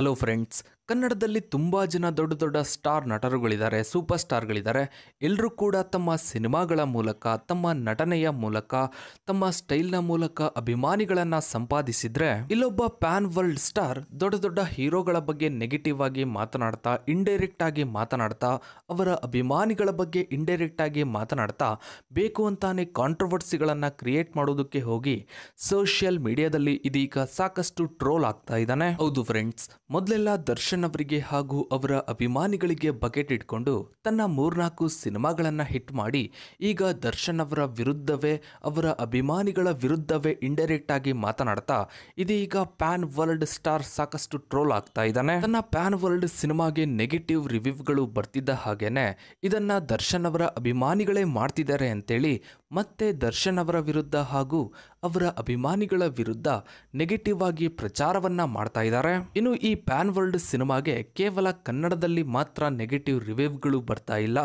hello friends ಕನ್ನಡದಲ್ಲಿ ತುಂಬ ಜನ ದೊಡ್ಡ ದೊಡ್ಡ ಸ್ಟಾರ್ ನಟರುಗಳಿದ್ದಾರೆ ಸೂಪರ್ ಸ್ಟಾರ್ಗಳಿದ್ದಾರೆ ಎಲ್ಲರೂ ಕೂಡ ತಮ್ಮ ಸಿನಿಮಾಗಳ ಮೂಲಕ ತಮ್ಮ ನಟನೆಯ ಮೂಲಕ ತಮ್ಮ ಸ್ಟೈಲ್ನ ಮೂಲಕ ಅಭಿಮಾನಿಗಳನ್ನು ಸಂಪಾದಿಸಿದ್ರೆ ಇಲ್ಲೊಬ್ಬ ಪ್ಯಾನ್ ವರ್ಲ್ಡ್ ಸ್ಟಾರ್ ದೊಡ್ಡ ದೊಡ್ಡ ಹೀರೋಗಳ ಬಗ್ಗೆ ನೆಗೆಟಿವ್ ಆಗಿ ಮಾತನಾಡ್ತಾ ಇಂಡೈರೆಕ್ಟ್ ಆಗಿ ಮಾತನಾಡ್ತಾ ಅವರ ಅಭಿಮಾನಿಗಳ ಬಗ್ಗೆ ಇಂಡೈರೆಕ್ಟ್ ಆಗಿ ಮಾತನಾಡ್ತಾ ಬೇಕು ಅಂತಾನೆ ಕಾಂಟ್ರವರ್ಸಿಗಳನ್ನು ಕ್ರಿಯೇಟ್ ಮಾಡೋದಕ್ಕೆ ಹೋಗಿ ಸೋಷಿಯಲ್ ಮೀಡಿಯಾದಲ್ಲಿ ಇದೀಗ ಸಾಕಷ್ಟು ಟ್ರೋಲ್ ಆಗ್ತಾ ಇದ್ದಾನೆ ಹೌದು ಫ್ರೆಂಡ್ಸ್ ಮೊದಲೆಲ್ಲ ದರ್ಶನ್ ಅವರಿಗೆ ಹಾಗೂ ಅವರ ಅಭಿಮಾನಿಗಳಿಗೆ ಬಕೆಟ್ ಇಟ್ಕೊಂಡು ತನ್ನ ಮೂರ್ನಾಲ್ಕು ಸಿನಿಮಾಗಳನ್ನು ಹಿಟ್ ಮಾಡಿ ಈಗ ದರ್ಶನ್ ಅವರ ವಿರುದ್ಧವೇ ಅವರ ಅಭಿಮಾನಿಗಳ ವಿರುದ್ಧವೇ ಇಂಡೈರೆಕ್ಟ್ ಆಗಿ ಮಾತನಾಡ್ತಾ ಇದೀಗ ಪ್ಯಾನ್ ವರ್ಲ್ಡ್ ಸ್ಟಾರ್ ಸಾಕಷ್ಟು ಟ್ರೋಲ್ ಆಗ್ತಾ ಇದ್ದಾನೆ ತನ್ನ ಪ್ಯಾನ್ ವರ್ಲ್ಡ್ ಸಿನಿಮಾಗೆ ನೆಗೆಟಿವ್ ರಿವ್ಯೂಗಳು ಬರ್ತಿದ್ದ ಹಾಗೇನೆ ಇದನ್ನ ದರ್ಶನ್ ಅವರ ಅಭಿಮಾನಿಗಳೇ ಮಾಡ್ತಿದ್ದಾರೆ ಅಂತೇಳಿ ಮತ್ತೆ ದರ್ಶನ್ ಅವರ ವಿರುದ್ಧ ಹಾಗೂ ಅವರ ಅಭಿಮಾನಿಗಳ ವಿರುದ್ಧ ನೆಗೆಟಿವ್ ಆಗಿ ಪ್ರಚಾರವನ್ನ ಮಾಡ್ತಾ ಇದ್ದಾರೆ ಇನ್ನು ಈ ಪ್ಯಾನ್ ವರ್ಲ್ಡ್ ಸಿನಿಮಾಗೆ ಕೇವಲ ಕನ್ನಡದಲ್ಲಿ ಮಾತ್ರ ನೆಗೆಟಿವ್ ರಿವ್ಯೂವ್ಗಳು ಬರ್ತಾ ಇಲ್ಲ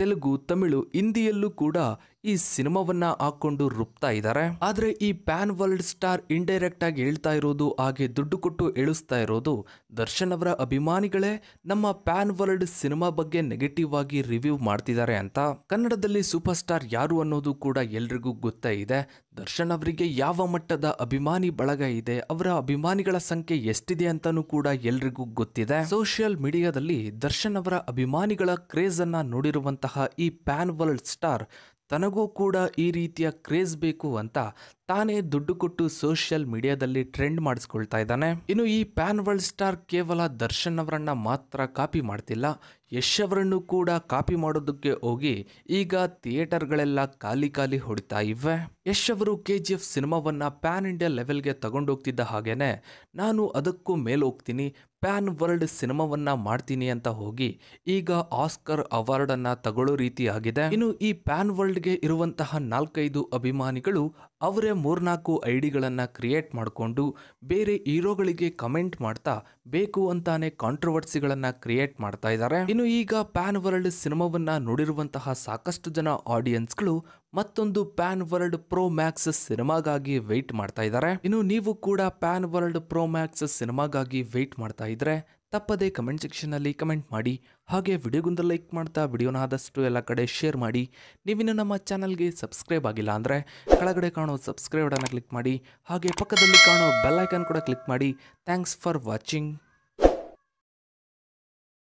ತೆಲುಗು ತಮಿಳು ಹಿಂದಿಯಲ್ಲೂ ಕೂಡ ಈ ಸಿನಿಮಾವನ್ನ ಹಾಕೊಂಡು ರುಬ್ತಾ ಇದ್ದಾರೆ ಆದ್ರೆ ಈ ಪ್ಯಾನ್ ವರ್ಲ್ಡ್ ಸ್ಟಾರ್ ಇಂಡೈರೆಕ್ಟ್ ಆಗಿ ಹೇಳ್ತಾ ಇರೋದು ಹಾಗೆ ದುಡ್ಡು ಕೊಟ್ಟು ಎಳಿಸ್ತಾ ಇರೋದು ದರ್ಶನ್ ಅವರ ಅಭಿಮಾನಿಗಳೇ ನಮ್ಮ ಪ್ಯಾನ್ ವರ್ಲ್ಡ್ ಸಿನಿಮಾ ಬಗ್ಗೆ ನೆಗೆಟಿವ್ ಆಗಿ ರಿವ್ಯೂ ಮಾಡ್ತಿದ್ದಾರೆ ಅಂತ ಕನ್ನಡದಲ್ಲಿ ಸೂಪರ್ ಸ್ಟಾರ್ ಯಾರು ಅನ್ನೋದು ಕೂಡ ಎಲ್ರಿಗೂ ಗೊತ್ತೇ ಇದೆ ದರ್ಶನ್ ಅವರಿಗೆ ಯಾವ ಮಟ್ಟದ ಅಭಿಮಾನಿ ಬಳಗ ಇದೆ ಅವರ ಅಭಿಮಾನಿಗಳ ಸಂಖ್ಯೆ ಎಷ್ಟಿದೆ ಅಂತಾನು ಕೂಡ ಎಲ್ರಿಗೂ ಗೊತ್ತಿದೆ ಸೋಷಿಯಲ್ ಮೀಡಿಯಾದಲ್ಲಿ ದರ್ಶನ್ ಅವರ ಅಭಿಮಾನಿಗಳ ಕ್ರೇಜ್ ಅನ್ನ ನೋಡಿರುವಂತಹ ಈ ಪ್ಯಾನ್ ವರ್ಲ್ಡ್ ಸ್ಟಾರ್ ತನಗೂ ಕೂಡ ಈ ರೀತಿಯ ಕ್ರೇಜ್ ಬೇಕು ಅಂತ ತಾನೇ ದುಡ್ಡು ಕೊಟ್ಟು ಸೋಷಿಯಲ್ ಮೀಡಿಯಾದಲ್ಲಿ ಟ್ರೆಂಡ್ ಮಾಡಿಸ್ಕೊಳ್ತಾ ಇದ್ದಾನೆ ಇನ್ನು ಈ ಪ್ಯಾನ್ ವರ್ಲ್ಡ್ ಸ್ಟಾರ್ ಕೇವಲ ದರ್ಶನ್ ಅವರನ್ನ ಮಾತ್ರ ಕಾಪಿ ಮಾಡ್ತಿಲ್ಲ ಯಶ್ ಅವರನ್ನು ಕೂಡ ಕಾಪಿ ಮಾಡೋದಕ್ಕೆ ಹೋಗಿ ಈಗ ಥಿಯೇಟರ್ಗಳೆಲ್ಲ ಖಾಲಿ ಖಾಲಿ ಹೊಡಿತಾ ಇವೆ ಯಶ್ ಅವರು ಕೆ ಜಿ ಎಫ್ ಸಿನಿಮಾವನ್ನ ಪ್ಯಾನ್ ಇಂಡಿಯಾ ಲೆವೆಲ್ಗೆ ತಗೊಂಡೋಗ್ತಿದ್ದ ಹಾಗೇನೆ ನಾನು ಅದಕ್ಕೂ ಮೇಲೆ ಹೋಗ್ತೀನಿ ಪ್ಯಾನ್ ವರ್ಲ್ಡ್ ಸಿನಿಮಾವನ್ನ ಮಾಡ್ತೀನಿ ಅಂತ ಹೋಗಿ ಈಗ ಆಸ್ಕರ್ ಅವಾರ್ಡ್ ಅನ್ನ ತಗೊಳ್ಳೋ ರೀತಿ ಆಗಿದೆ ಇನ್ನು ಈ ಪ್ಯಾನ್ ವರ್ಲ್ಡ್ಗೆ ಇರುವಂತಹ ನಾಲ್ಕೈದು ಅಭಿಮಾನಿಗಳು ಅವರೇ ಮೂರ್ನಾಲ್ಕು ಐ ಡಿಗಳನ್ನು ಕ್ರಿಯೇಟ್ ಮಾಡಿಕೊಂಡು ಬೇರೆ ಹೀರೋಗಳಿಗೆ ಕಮೆಂಟ್ ಮಾಡ್ತಾ ಬೇಕು ಅಂತಾನೆ ಕಾಂಟ್ರವರ್ಸಿಗಳನ್ನು ಕ್ರಿಯೇಟ್ ಮಾಡ್ತಾ ಇದ್ದಾರೆ ಇನ್ನು ಈಗ ಪ್ಯಾನ್ ವರ್ಲ್ಡ್ ಸಿನಿಮಾವನ್ನು ನೋಡಿರುವಂತಹ ಸಾಕಷ್ಟು ಜನ ಆಡಿಯನ್ಸ್ಗಳು ಮತ್ತೊಂದು ಪ್ಯಾನ್ ವರ್ಲ್ಡ್ ಪ್ರೋ ಮ್ಯಾಕ್ಸ್ ಸಿನಿಮಾಗಾಗಿ ವೆಯ್ಟ್ ಮಾಡ್ತಾ ಇದ್ದಾರೆ ಇನ್ನು ನೀವು ಕೂಡ ಪ್ಯಾನ್ ವರ್ಲ್ಡ್ ಪ್ರೋ ಮ್ಯಾಕ್ಸ್ ಸಿನಿಮಾಗಾಗಿ ವೆಯ್ಟ್ ಮಾಡ್ತಾ ಇದ್ರೆ ತಪ್ಪದೇ ಕಮೆಂಟ್ ಸೆಕ್ಷನ್ನಲ್ಲಿ ಕಮೆಂಟ್ ಮಾಡಿ ಹಾಗೆ ವಿಡಿಯೋಗೊಂದು ಲೈಕ್ ಮಾಡ್ತಾ ವಿಡಿಯೋನ ಆದಷ್ಟು ಎಲ್ಲ ಕಡೆ ಶೇರ್ ಮಾಡಿ ನೀವಿನ್ನು ನಮ್ಮ ಚಾನಲ್ಗೆ ಸಬ್ಸ್ಕ್ರೈಬ್ ಆಗಿಲ್ಲ ಅಂದರೆ ಕೆಳಗಡೆ ಕಾಣೋ ಸಬ್ಸ್ಕ್ರೈಬ್ ಬಟನ್ನ ಕ್ಲಿಕ್ ಮಾಡಿ ಹಾಗೆ ಪಕ್ಕದಲ್ಲಿ ಕಾಣೋ ಬೆಲ್ಲೈಕನ್ ಕೂಡ ಕ್ಲಿಕ್ ಮಾಡಿ ಥ್ಯಾಂಕ್ಸ್ ಫಾರ್ ವಾಚಿಂಗ್